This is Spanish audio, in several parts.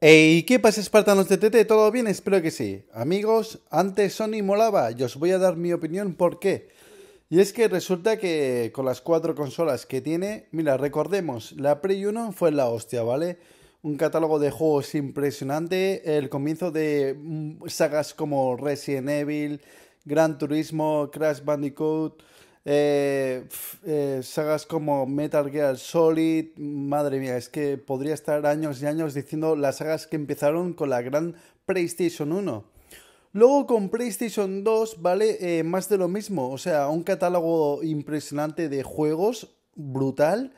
Hey, ¿qué pasa espartanos de TT? ¿Todo bien? Espero que sí. Amigos, antes Sony molaba y os voy a dar mi opinión por qué. Y es que resulta que con las cuatro consolas que tiene, mira, recordemos, la pre 1 fue la hostia, ¿vale? Un catálogo de juegos impresionante, el comienzo de mm, sagas como Resident Evil, Gran Turismo, Crash Bandicoot, eh, eh, sagas como Metal Gear Solid, madre mía, es que podría estar años y años diciendo las sagas que empezaron con la gran PlayStation 1. Luego con PlayStation 2 vale eh, más de lo mismo, o sea, un catálogo impresionante de juegos, brutal.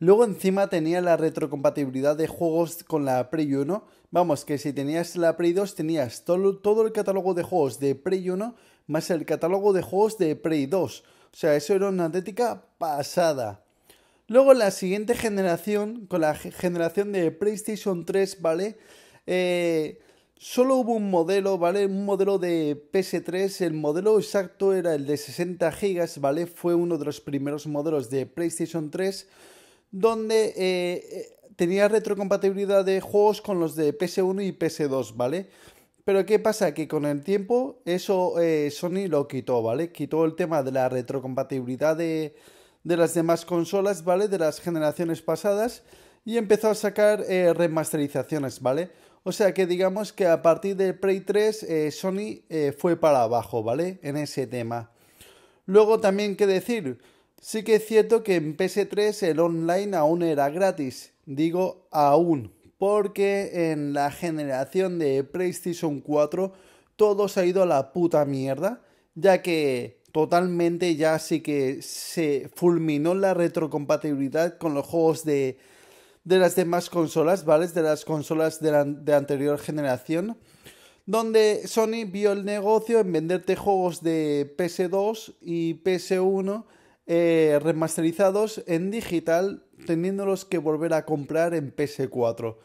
Luego encima tenía la retrocompatibilidad de juegos con la Play 1. Vamos, que si tenías la Play 2 tenías todo, todo el catálogo de juegos de Play 1 más el catálogo de juegos de Play 2. O sea, eso era una estética pasada. Luego la siguiente generación, con la generación de PlayStation 3, ¿vale? Eh, solo hubo un modelo, ¿vale? Un modelo de PS3, el modelo exacto era el de 60 GB, ¿vale? Fue uno de los primeros modelos de PlayStation 3, donde eh, eh, tenía retrocompatibilidad de juegos con los de PS1 y PS2, ¿vale? Pero ¿qué pasa? Que con el tiempo eso eh, Sony lo quitó, ¿vale? Quitó el tema de la retrocompatibilidad de, las demás consolas, ¿vale? De las generaciones pasadas y empezó a sacar eh, remasterizaciones, ¿vale? O sea que digamos que a partir del Play 3 eh, Sony fue para abajo, ¿vale? En ese tema. Luego también que decir, sí que es cierto que en PS3 el online aún era gratis, digo aún, porque en la generación de PlayStation 4 todo se ha ido a la puta mierda, ya que totalmente ya sí que se fulminó la retrocompatibilidad con los juegos de, de las demás consolas, ¿vale? De las consolas de la de anterior generación, donde Sony vio el negocio en venderte juegos de PS2 y PS1 eh, remasterizados en digital, teniéndolos que volver a comprar en PS4.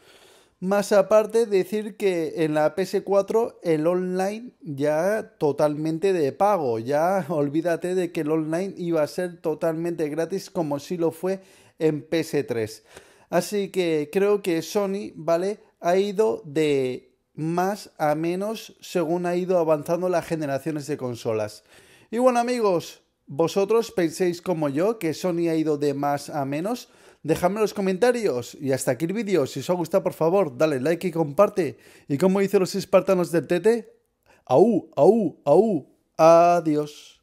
Más aparte, decir que en la PS4 el online ya totalmente de pago, ya olvídate de que el online iba a ser totalmente gratis como si lo fue en PS3. Así que creo que Sony, ¿vale? Ha ido de más a menos según ha ido avanzando las generaciones de consolas. Y bueno amigos, ¿Vosotros penséis como yo que Sony ha ido de más a menos? Dejadme en los comentarios y hasta aquí el vídeo. Si os ha gustado, por favor, dale like y comparte. Y como dicen los espartanos del Tete, aú, au, au, adiós.